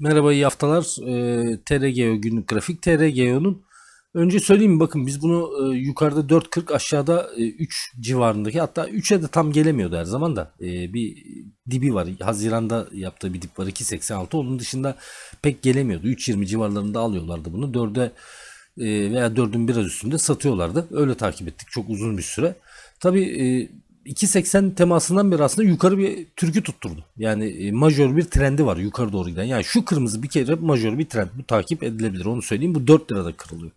Merhaba iyi haftalar. E, ee, TRGO günlük grafik. TRGO'nun önce söyleyeyim bakın biz bunu e, yukarıda 4.40 aşağıda e, 3 civarındaki hatta 3'e de tam gelemiyordu her zaman da. E, bir dibi var. Haziran'da yaptığı bir dip var 2.86. Onun dışında pek gelemiyordu. 3.20 civarlarında alıyorlardı bunu. 4'e e, veya 4'ün biraz üstünde satıyorlardı. Öyle takip ettik çok uzun bir süre. Tabi e, 2.80 temasından beri aslında yukarı bir türkü tutturdu. Yani e, majör bir trendi var yukarı doğru giden. Yani şu kırmızı bir kere majör bir trend. Bu takip edilebilir onu söyleyeyim. Bu 4 lirada kırılıyor.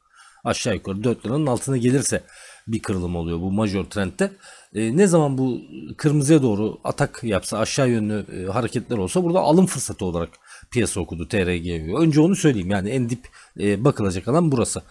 Aşağı yukarı 4 liranın altına gelirse bir kırılım oluyor bu majör trendte. E, ne zaman bu kırmızıya doğru atak yapsa aşağı yönlü e, hareketler olsa burada alım fırsatı olarak piyasa okudu TRG Önce onu söyleyeyim yani en dip e, bakılacak alan burası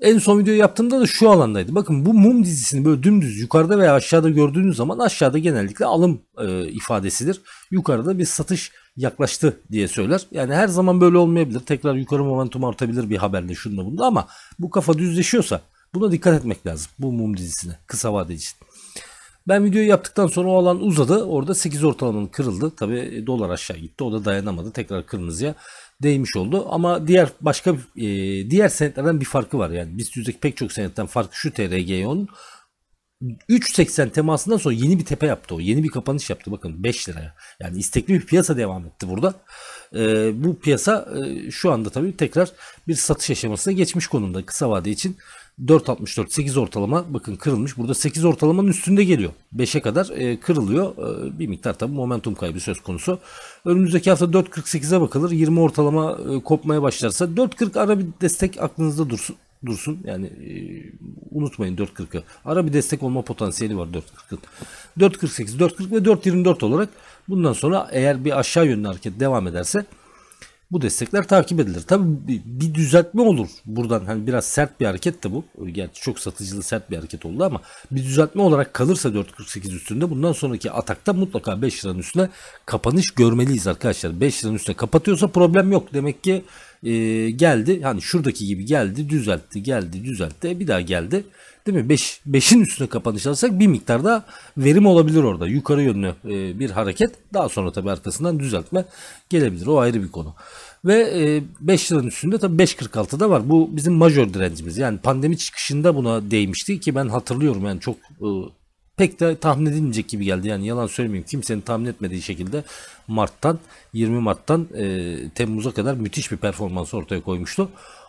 en son video yaptığımda da şu alandaydı. Bakın bu mum dizisini böyle dümdüz yukarıda veya aşağıda gördüğünüz zaman aşağıda genellikle alım e, ifadesidir. Yukarıda bir satış yaklaştı diye söyler. Yani her zaman böyle olmayabilir. Tekrar yukarı momentum artabilir bir haberde şunda bunda ama bu kafa düzleşiyorsa buna dikkat etmek lazım. Bu mum dizisine kısa vade için. Ben videoyu yaptıktan sonra o alan uzadı. Orada 8 ortalamanın kırıldı. Tabi e, dolar aşağı gitti. O da dayanamadı. Tekrar kırmızıya değmiş oldu. Ama diğer başka e, diğer senetlerden bir farkı var. Yani biz 100'deki pek çok senetten farkı şu TRG TRG'nin 3.80 temasından sonra yeni bir tepe yaptı o. Yeni bir kapanış yaptı. Bakın 5 liraya. Yani istekli bir piyasa devam etti burada. E, bu piyasa e, şu anda tabii tekrar bir satış aşamasına geçmiş konumda kısa vade için. 4.64 8 ortalama bakın kırılmış. Burada 8 ortalamanın üstünde geliyor. 5'e kadar e, kırılıyor. E, bir miktar tabi momentum kaybı söz konusu. Önümüzdeki hafta 4.48'e bakılır. 20 ortalama e, kopmaya başlarsa 4.40 ara bir destek aklınızda dursun. Dursun yani e, unutmayın 4.40'ı. Ara bir destek olma potansiyeli var 4.40'ın. 4.48, 4.40 ve 4.24 olarak bundan sonra eğer bir aşağı yönlü hareket devam ederse bu destekler takip edilir. Tabii bir düzeltme olur buradan. Hani biraz sert bir hareket de bu. Gerçi çok satıcılı sert bir hareket oldu ama bir düzeltme olarak kalırsa 4.48 üstünde bundan sonraki atakta mutlaka 5 liranın üstüne kapanış görmeliyiz arkadaşlar. 5 liranın üstüne kapatıyorsa problem yok. Demek ki e, geldi. Hani şuradaki gibi geldi, düzeltti, geldi, düzeltti. E, bir daha geldi. Değil mi? 5 beş, üstüne kapanış alsak bir miktar da verim olabilir orada. Yukarı yönlü e, bir hareket. Daha sonra tabii arkasından düzeltme gelebilir. O ayrı bir konu. Ve e, 5 liranın üstünde tabii 5.46'da var. Bu bizim major direncimiz. Yani pandemi çıkışında buna değmişti ki ben hatırlıyorum yani çok e, pek de tahmin edilmeyecek gibi geldi. Yani yalan söylemeyeyim kimsenin tahmin etmediği şekilde Mart'tan 20 Mart'tan e, Temmuz'a kadar müthiş bir performans ortaya koymuştu.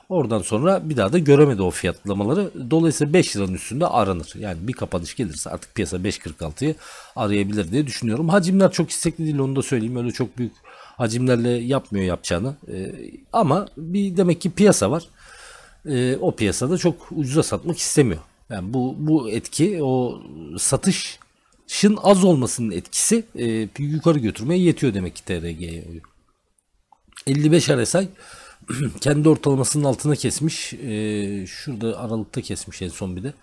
Oradan sonra bir daha da göremedi o fiyatlamaları. Dolayısıyla 5 liranın üstünde aranır. Yani bir kapanış gelirse artık piyasa 5.46'yı arayabilir diye düşünüyorum. Hacimler çok istekli değil onu da söyleyeyim. Öyle çok büyük hacimlerle yapmıyor yapacağını. Ee, ama bir demek ki piyasa var. Ee, o piyasada çok ucuza satmak istemiyor. Yani bu bu etki o satışın az olmasının etkisi e, yukarı götürmeye yetiyor demek ki TRG'ye 55 RSI kendi ortalamasının altına kesmiş. E, şurada aralıkta kesmiş en son bir de.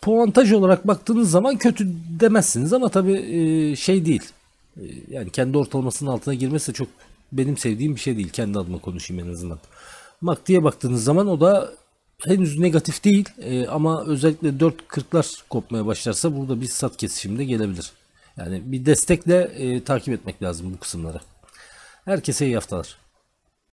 Puantaj olarak baktığınız zaman kötü demezsiniz ama tabi e, şey değil. E, yani kendi ortalamasının altına girmesi çok benim sevdiğim bir şey değil. Kendi adıma konuşayım en azından. Mak diye baktığınız zaman o da henüz negatif değil e, ama özellikle 4.40'lar kopmaya başlarsa burada bir sat kesişimde gelebilir. Yani bir destekle e, takip etmek lazım bu kısımları. Herkese iyi haftalar.